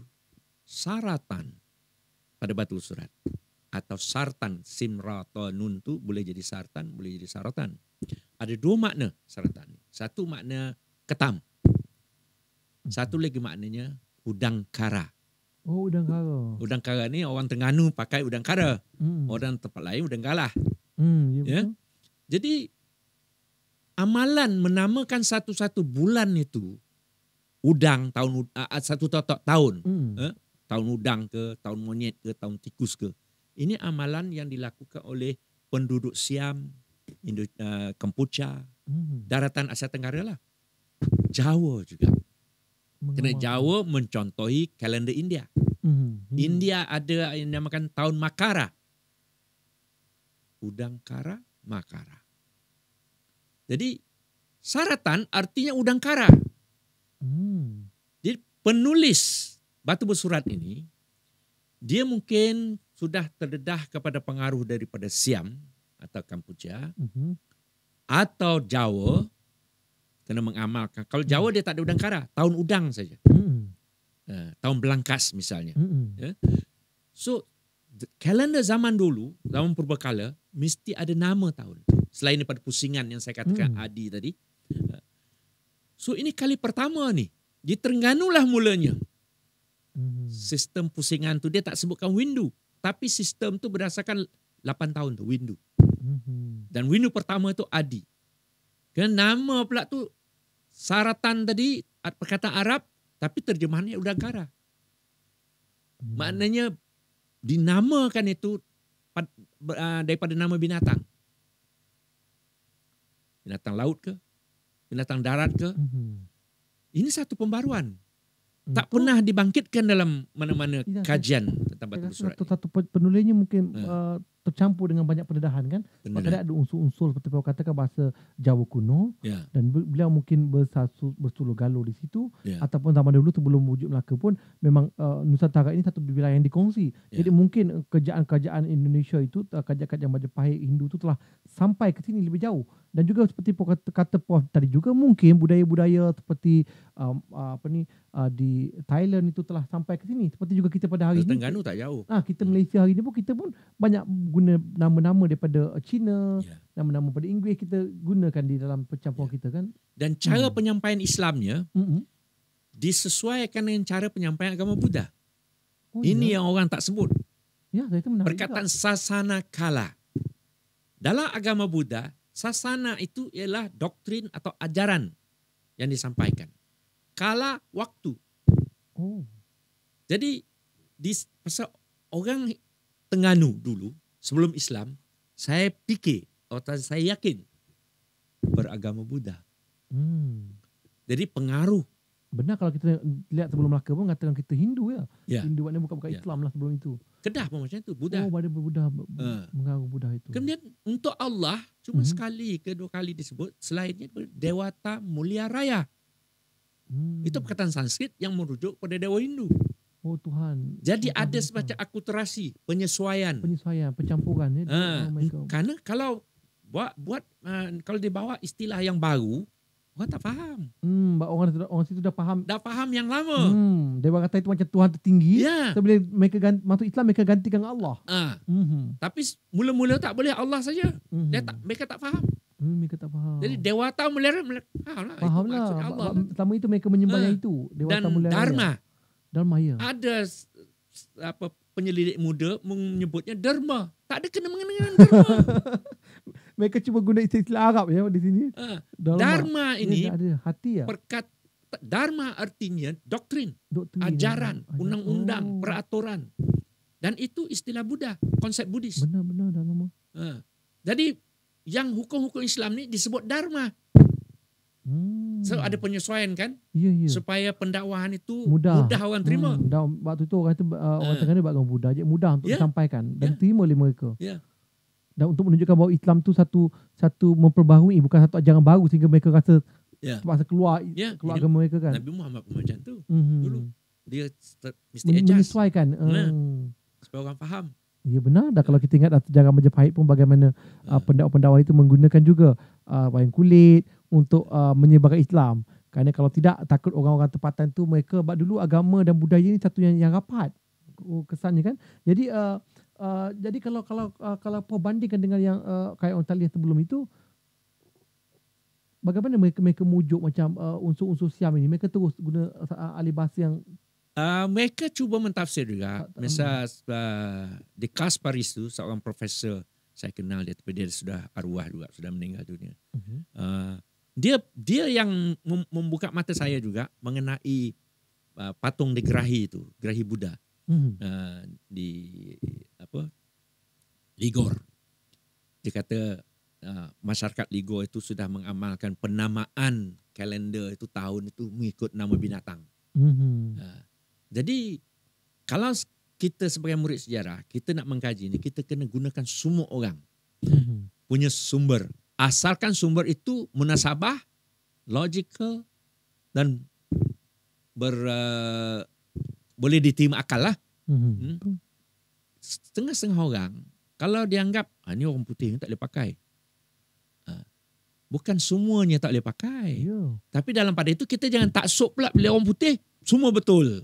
saratan pada batu surat atau sartan simratonun itu boleh jadi sartan boleh jadi saratan ada dua makna saratan satu makna ketam mm-hmm. satu lagi maknanya udang kara oh udang kara udang kara ni orang Terengganu pakai udang kara mm. orang tempat lain udang galah mm, ya, ya? jadi amalan menamakan satu-satu bulan itu udang tahun uh, satu totok tahun hmm. eh? tahun udang ke tahun monyet ke tahun tikus ke ini amalan yang dilakukan oleh penduduk Siam Indo uh, Kemputcha hmm. daratan Asia Tenggara lah Jawa juga kena Jawa mencontohi kalender India hmm. Hmm. India ada yang dinamakan tahun Makara udang kara Makara jadi saratan artinya udang kara. Hmm. Jadi penulis batu bersurat ini dia mungkin sudah terdedah kepada pengaruh daripada Siam atau Kamboja mm-hmm. atau Jawa kena mengamalkan. Kalau hmm. Jawa dia tak ada udang kara, tahun udang saja. Mm-hmm. Uh, tahun belangkas misalnya. Mm-hmm. Yeah. So kalender zaman dulu, zaman purba kala mesti ada nama tahun. Mm selain daripada pusingan yang saya katakan hmm. Adi tadi. So ini kali pertama ni di Terengganu lah mulanya. Hmm. Sistem pusingan tu dia tak sebutkan windu, tapi sistem tu berdasarkan 8 tahun tu windu. Hmm. Dan windu pertama tu Adi. Kan nama pula tu saratan tadi perkataan Arab tapi terjemahannya udangkara. Hmm. Maknanya dinamakan itu ah, daripada nama binatang binatang laut ke binatang darat ke mm-hmm. ini satu pembaruan tak pernah dibangkitkan dalam mana-mana kajian tentang batu bersurat satu-satu penulisnya mungkin hmm. uh, tercampur dengan banyak pendedahan kan. Kadang-kadang ada unsur-unsur seperti kau katakan bahasa Jawa kuno yeah. dan beliau mungkin bersasu, bersuluh galuh di situ yeah. ataupun zaman dulu sebelum wujud Melaka pun memang uh, Nusantara ini satu wilayah yang dikongsi. Yeah. Jadi mungkin uh, kerajaan-kerajaan Indonesia itu uh, kerajaan-kerajaan Majapahit Hindu itu telah sampai ke sini lebih jauh. Dan juga seperti kata Prof tadi juga mungkin budaya-budaya seperti um, apa ni uh, di Thailand itu telah sampai ke sini. Seperti juga kita pada hari Tengganu ini. Tengganu tak jauh. Ah, kita hmm. Malaysia hari ini pun kita pun banyak guna nama-nama daripada China, yeah. nama-nama pada Inggeris kita gunakan di dalam percampuran yeah. kita kan. Dan cara hmm. penyampaian Islamnya hmm. disesuaikan dengan cara penyampaian agama Buddha. Oh, ini ya. yang orang tak sebut. Ya, itu menarik. Perkataan juga. sasana kala. Dalam agama Buddha, sasana itu ialah doktrin atau ajaran yang disampaikan kala waktu. Oh. Jadi di pasal orang Tengganu dulu sebelum Islam, saya fikir atau saya yakin beragama Buddha. Hmm. Jadi pengaruh. Benar kalau kita lihat sebelum Melaka pun katakan kita Hindu ya. ya. Hindu maknanya bukan bukan ya. Islam lah sebelum itu. Kedah pun macam itu. Buddha. Oh, pada Buddha uh. mengaruh Buddha itu. Kemudian untuk Allah cuma uh-huh. sekali ke dua kali disebut selainnya Dewata Mulia Raya. Hmm. Itu perkataan Sanskrit yang merujuk pada dewa Hindu. Oh Tuhan. Jadi Tuhan. ada semacam akuterasi, penyesuaian. Penyesuaian, pencampuran ya. Ha. Oh, Karena kalau buat buat uh, kalau dia bawa istilah yang baru, orang tak faham. Hmm, orang orang dah faham. Dah faham yang lama. Hmm, dewa kata itu macam Tuhan tertinggi. Ya. Yeah. Tapi mereka ganti, masuk Islam mereka gantikan Allah. Ha. Mm-hmm. Tapi mula-mula tak boleh Allah saja. Mm-hmm. Dia hmm. tak mereka tak faham. Hmm, mereka tak faham. Jadi dewata mulia mereka faham lah. Faham lah. Pertama itu mereka menyembah yang ha. uh, itu. Dewata dan mulia Dharma. Raya. Dharma ya. Ada apa penyelidik muda menyebutnya Dharma. Tak ada kena mengenai dengan Dharma. mereka cuba guna istilah Arab ya di sini. Uh, dharma. dharma ini ya, ada hati ya. Perkat Dharma artinya doktrin, doktrin ajaran, ya. undang-undang, oh. peraturan. Dan itu istilah Buddha, konsep Buddhis. Benar-benar dalam. Uh, ha. jadi yang hukum-hukum Islam ni disebut dharma. Hmm. So ada penyesuaian kan? Ya, ya. Supaya pendakwahan itu mudah, mudah orang terima. Hmm. Dan waktu itu orang itu uh, orang uh. buat orang Buddha. mudah untuk yeah. disampaikan dan yeah. terima oleh mereka. Ya. Dan untuk menunjukkan bahawa Islam tu satu satu memperbaharui bukan satu ajaran baru sehingga mereka rasa yeah. terpaksa keluar yeah. keluar Hidup, mereka kan. Nabi Muhammad pun macam tu. Mm-hmm. Dulu dia ter, mesti adjust. Menyesuaikan. Hmm. Nah, supaya orang faham. Ya benar dah kalau kita ingat dah jangan Majapahit pun bagaimana hmm. uh, pendakwa-pendakwa itu menggunakan juga uh, wayang kulit untuk uh, menyebarkan Islam. Kerana kalau tidak takut orang-orang tempatan tu mereka buat dulu agama dan budaya ini satu yang yang rapat. Oh, kesannya kan. Jadi uh, uh, jadi kalau kalau uh, kalau perbandingkan dengan yang uh, kayak orang talian sebelum itu bagaimana mereka mereka mujuk macam uh, unsur-unsur Siam ini mereka terus guna uh, alih yang Ah, mereka cuba mentafsir juga. Ah, Masa uh, ah, di Kasparis tu seorang profesor saya kenal dia tapi dia sudah arwah juga sudah meninggal dunia. Uh, dia dia yang membuka mata saya juga mengenai uh, patung di Gerahi itu, Gerahi Buddha. Uh, di apa? Ligor. Dia kata uh, masyarakat Ligor itu sudah mengamalkan penamaan kalender itu tahun itu mengikut nama binatang. Uh, jadi kalau kita sebagai murid sejarah, kita nak mengkaji ini, kita kena gunakan semua orang mm-hmm. punya sumber. Asalkan sumber itu munasabah, logical dan ber, uh, boleh diterima akal lah. Mm-hmm. Hmm? Setengah-setengah hmm. orang, kalau dianggap, ah, ini orang putih, tak boleh pakai. Ah, bukan semuanya tak boleh pakai. Yeah. Tapi dalam pada itu, kita jangan taksub pula bila orang putih, semua betul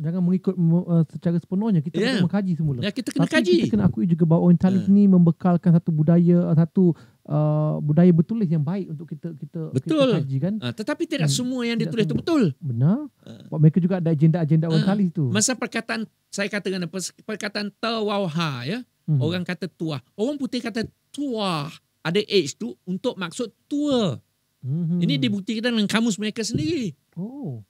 jangan mengikut uh, secara sepenuhnya kita yeah. Ya. mengkaji semula. Ya kita kena Tapi kaji. Kita kena akui juga bahawa orang Talib yeah. Hmm. ni membekalkan satu budaya uh, satu uh, budaya bertulis yang baik untuk kita kita, betul. kita kaji kan. Uh, tetapi tidak hmm. semua yang ditulis itu betul. Benar. Uh. Mereka juga ada agenda-agenda uh. orang ah. tu. Masa perkataan saya katakan apa perkataan tawaha ya. Hmm. Orang kata tua. Orang putih kata tua. Ada age tu untuk maksud tua. Hmm. Ini dibuktikan dengan kamus mereka sendiri. Oh.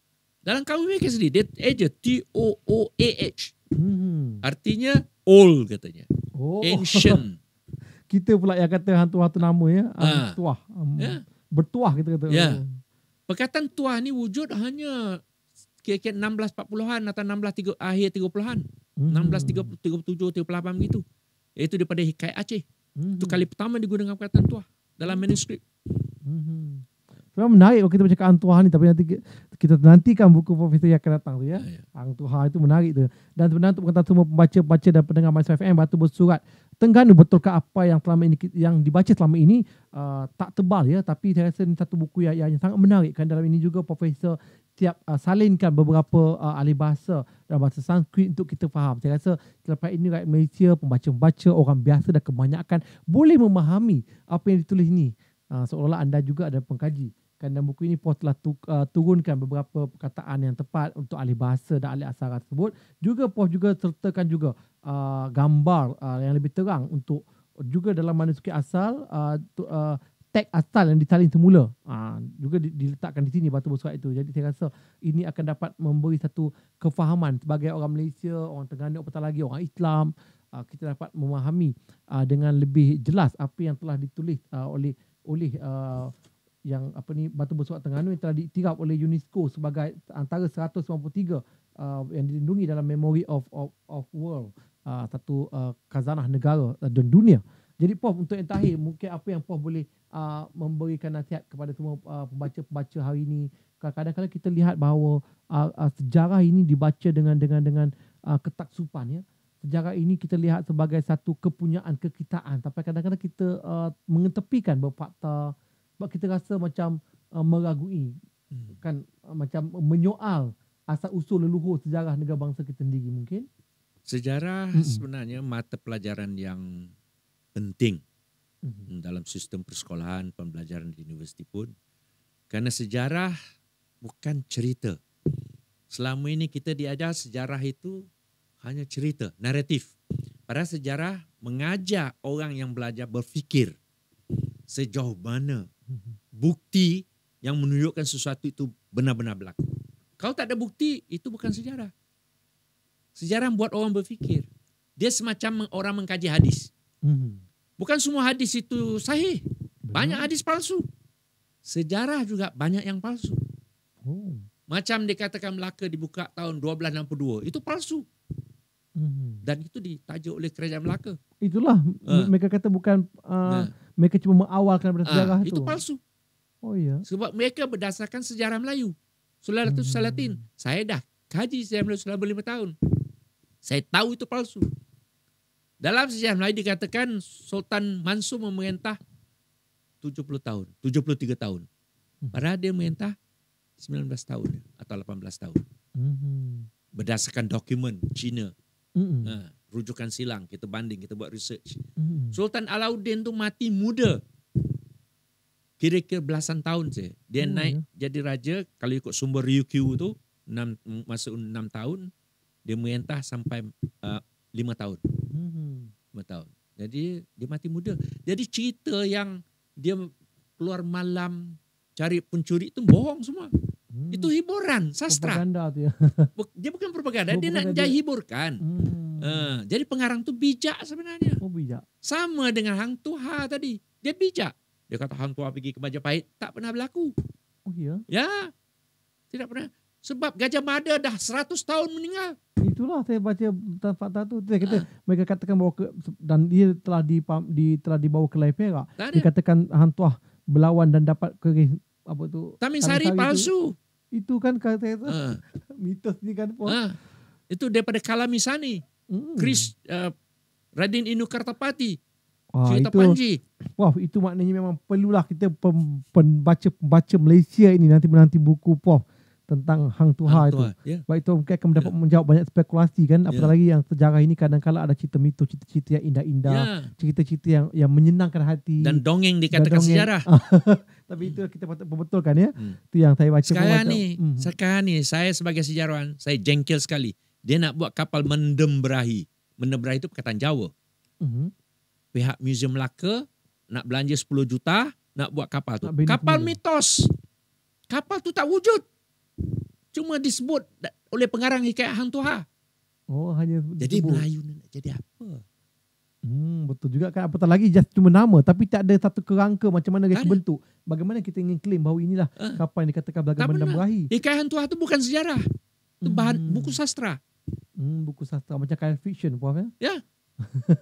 Dalam kamu kan sendiri, dia aja T-O-O-A-H. Hmm. Artinya, old katanya. Oh. Ancient. kita pula yang kata hantu-hantu nama ya. Ha. Tuah. Um, ya. Bertuah kita kata. Ya. Oh. Perkataan tuah ni wujud hanya kira-kira 1640-an atau 16, tiga, akhir 30-an. Hmm. 1637, 38 gitu. Itu daripada Hikai Aceh. Hmm. Itu kali pertama digunakan perkataan tuah dalam manuskrip. Hmm. Memang menarik kalau kita baca Ang Tuhan ni tapi nanti kita nantikan buku profesor yang akan datang tu ya. ya, ya. Ang Tuhan itu menarik tu. Dan sebenarnya untuk mengatakan semua pembaca-pembaca dan pendengar Malaysia FM batu bersurat. Tengganu betul ke apa yang selama ini yang dibaca selama ini uh, tak tebal ya tapi saya rasa ini satu buku yang, yang sangat menarik kan dalam ini juga profesor siap uh, salinkan beberapa uh, ahli bahasa dan bahasa Sanskrit untuk kita faham. Saya rasa selepas ini rakyat Malaysia, pembaca-pembaca, orang biasa dan kebanyakan boleh memahami apa yang ditulis ini. Uh, seolah-olah anda juga ada pengkaji kerana buku ini pun telah tu, uh, turunkan beberapa perkataan yang tepat untuk ahli bahasa dan ahli aksara tersebut. Juga Prof juga sertakan juga uh, gambar uh, yang lebih terang untuk juga dalam manuskrip asal uh, uh, tag asal yang ditaling semula uh, juga diletakkan di sini batu bersurat itu. Jadi saya rasa ini akan dapat memberi satu kefahaman sebagai orang Malaysia, orang Terengganu, apatah lagi orang Islam uh, kita dapat memahami uh, dengan lebih jelas apa yang telah ditulis uh, oleh oleh uh, yang apa ni batu bersuat Terengganu yang telah diiktiraf oleh UNESCO sebagai antara 193 uh, yang dilindungi dalam Memory of of, of World uh, satu uh, khazanah negara uh, dan dunia. Jadi Prof untuk yang terakhir mungkin apa yang Prof boleh uh, memberikan nasihat kepada semua uh, pembaca-pembaca hari ini kadang-kadang kita lihat bahawa uh, uh, sejarah ini dibaca dengan dengan dengan uh, ketaksupan ya. Sejarah ini kita lihat sebagai satu kepunyaan kekitaan tapi kadang-kadang kita uh, mengetepikan beberapa fakta sebab kita rasa macam uh, meragui hmm. kan uh, macam uh, menyoal asal usul leluhur sejarah negara bangsa kita sendiri mungkin sejarah hmm. sebenarnya mata pelajaran yang penting hmm. hmm. dalam sistem persekolahan pembelajaran di universiti pun kerana sejarah bukan cerita selama ini kita diajar sejarah itu hanya cerita naratif pada sejarah mengajar orang yang belajar berfikir sejauh mana bukti yang menunjukkan sesuatu itu benar-benar berlaku. Kalau tak ada bukti, itu bukan sejarah. Sejarah buat orang berfikir. Dia semacam orang mengkaji hadis. Hmm. Bukan semua hadis itu sahih. Banyak hadis palsu. Sejarah juga banyak yang palsu. Oh. Macam dikatakan Melaka dibuka tahun 1262. Itu palsu. Hmm. Dan itu ditajuk oleh kerajaan Melaka. Itulah. Uh. Mereka kata bukan... Uh, nah mereka cuma mengawalkan pada ah, sejarah itu. Itu palsu. Oh ya. Sebab mereka berdasarkan sejarah Melayu. Sulalatus hmm. Salatin. Saya dah kaji sejarah Melayu selama lima tahun. Saya tahu itu palsu. Dalam sejarah Melayu dikatakan Sultan Mansu memerintah 70 tahun, 73 tahun. Hmm. Padahal dia memerintah 19 tahun atau 18 tahun. Hmm. Berdasarkan dokumen Cina. Hmm. Uh rujukan silang, kita banding, kita buat research. Hmm. Sultan Alauddin tu mati muda. Kira-kira belasan tahun saja. Dia hmm. naik ya. jadi raja, kalau ikut sumber Ryukyu tu, enam, masa enam tahun, dia merintah sampai uh, lima tahun. Hmm. Lima tahun. Jadi dia mati muda. Jadi cerita yang dia keluar malam cari pencuri itu bohong semua. Hmm. Itu hiburan sastra. Propaganda ya. dia bukan propaganda, dia nak dia hiburkan. Hmm. Uh, jadi pengarang tuh bijak sebenarnya. Oh, bijak. Sama dengan Hang Tuha tadi. Dia bijak. Dia kata Hang Tuha pergi ke Majapahit tak pernah berlaku. Oh iya. Ya. Tidak pernah. Sebab Gajah Mada dah 100 tahun meninggal. Itulah saya baca tempat tu. Saya kata uh. mereka katakan bahawa ke, dan dia telah di, di telah dibawa ke Lai Perak. Dikatakan Hang Tuah berlawan dan dapat keris apa tu? Tamin sari palsu. Itu, kan kata itu ha. uh. mitos ni kan pun. Uh. Ha. Itu daripada Kalamisani. Kris hmm. uh, Radin Inu Kartapati. Wah, itu, Panji. Wah, itu maknanya memang perlulah kita pembaca pembaca Malaysia ini nanti menanti buku Prof tentang hang tuha hang itu. Tuha. Ya. Yeah. Sebab itu mungkin akan mendapat yeah. menjawab banyak spekulasi kan. Apatah yeah. lagi yang sejarah ini kadang kala ada cerita mitos, cerita-cerita yang indah-indah, yeah. cerita-cerita yang yang menyenangkan hati dan dongeng dikatakan dongeng. sejarah. Tapi itu kita patut membetulkan ya. Hmm. Itu yang saya baca. Sekarang ni, hmm. sekarang ni saya sebagai sejarawan, saya jengkel sekali. Dia nak buat kapal mendembrahi. Mendembrahi itu perkataan Jawa. Hmm. Pihak Museum Melaka nak belanja 10 juta nak buat kapal tu. Kapal mitos. Kapal tu tak wujud cuma disebut oleh pengarang hikayat Hang Tuha. Oh, hanya jadi disebut. Melayu nak jadi apa? Hmm, betul juga kan apatah lagi just cuma nama tapi tak ada satu kerangka macam mana dia kan? bentuk. Bagaimana kita ingin claim bahawa inilah uh, ha. kapal yang dikatakan belaga benda berahi. Hikayat Hang Tuha tu bukan sejarah. Itu bahan hmm. buku sastra. Hmm, buku sastra macam kayak fiction puas kan? Ya. Yeah.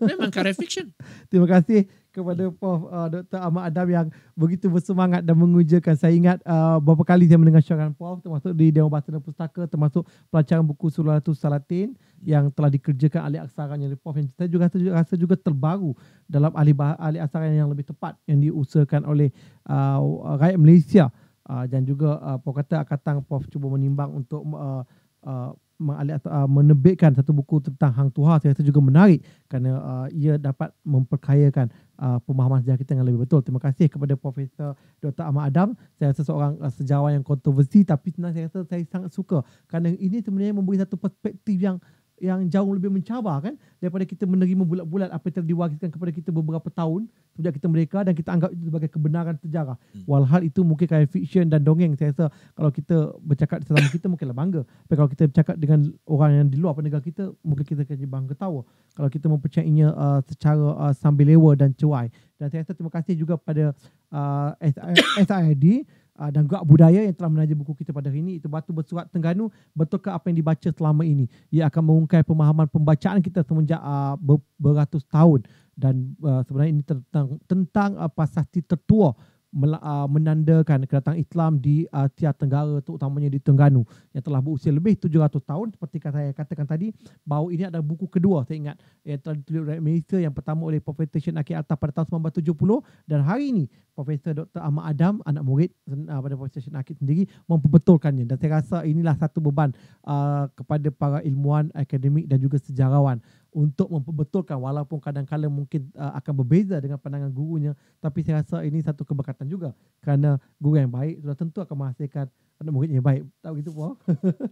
Memang karya fiksyen. Terima kasih kepada Prof uh, Dr. Ahmad Adam yang begitu bersemangat dan mengujakan. Saya ingat uh, beberapa kali saya mendengar syarahan Prof termasuk di Dewan Bahasa dan Pustaka termasuk pelancaran buku Sulawatu Salatin yang telah dikerjakan ahli aksaranya oleh Prof. Yang saya juga rasa, juga rasa juga terbaru dalam ahli, bah- ahli aksaranya yang lebih tepat yang diusahakan oleh uh, rakyat Malaysia uh, dan juga uh, Prof kata akatan Prof cuba menimbang untuk uh, uh, uh, menerbitkan satu buku tentang Hang Tuah saya rasa juga menarik kerana uh, ia dapat memperkayakan uh, pemahaman sejarah kita yang lebih betul. Terima kasih kepada Profesor Dr. Ahmad Adam. Saya rasa seorang uh, sejawat yang kontroversi tapi sebenarnya saya rasa saya sangat suka kerana ini sebenarnya memberi satu perspektif yang yang jauh lebih mencabar kan daripada kita menerima bulat-bulat apa yang telah diwariskan kepada kita beberapa tahun sejak kita mereka dan kita anggap itu sebagai kebenaran sejarah. Hmm. Walhal itu mungkin kaya fiksyen dan dongeng saya rasa kalau kita bercakap dengan kita mungkinlah bangga. Tapi kalau kita bercakap dengan orang yang di luar negara kita mungkin kita akan bangga tahu kalau kita mempercayainya uh, secara uh, sambil lewa dan cuai. Dan saya rasa terima kasih juga pada uh, SIRD uh, dan juga budaya yang telah menaja buku kita pada hari ini itu batu bersurat Tengganu ke apa yang dibaca selama ini ia akan mengungkai pemahaman pembacaan kita semenjak uh, beratus tahun dan uh, sebenarnya ini tentang tentang uh, pasasti tertua Ah, menandakan kedatangan Islam di Asia ah, Tenggara terutamanya di Tengganu yang telah berusia lebih 700 tahun seperti kata saya katakan tadi bahawa ini adalah buku kedua saya ingat yang telah ditulis oleh Malaysia yang pertama oleh Profesor Syed Nakir Atas pada tahun 1970 dan hari ini Profesor Dr. Ahmad Adam anak murid ah, pada Profesor Syed Nakir sendiri memperbetulkannya dan saya rasa inilah satu beban kepada para ilmuwan akademik dan juga sejarawan untuk memperbetulkan walaupun kadang-kadang mungkin uh, akan berbeza dengan pandangan gurunya tapi saya rasa ini satu keberkatan juga kerana guru yang baik sudah tentu akan menghasilkan anak murid yang baik tak begitu pun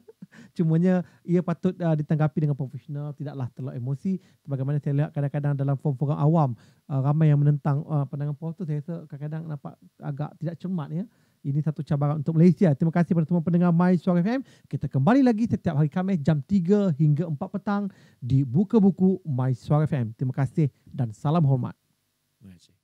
cumanya ia patut uh, ditanggapi dengan profesional tidaklah terlalu emosi sebagaimana saya lihat kadang-kadang dalam forum-forum awam uh, ramai yang menentang uh, pandangan prof tu saya rasa kadang-kadang nampak agak tidak cermat ya ini satu cabaran untuk Malaysia. Terima kasih kepada semua pendengar My Suara FM. Kita kembali lagi setiap hari Khamis jam 3 hingga 4 petang di Buka Buku My Suara FM. Terima kasih dan salam hormat. Terima kasih.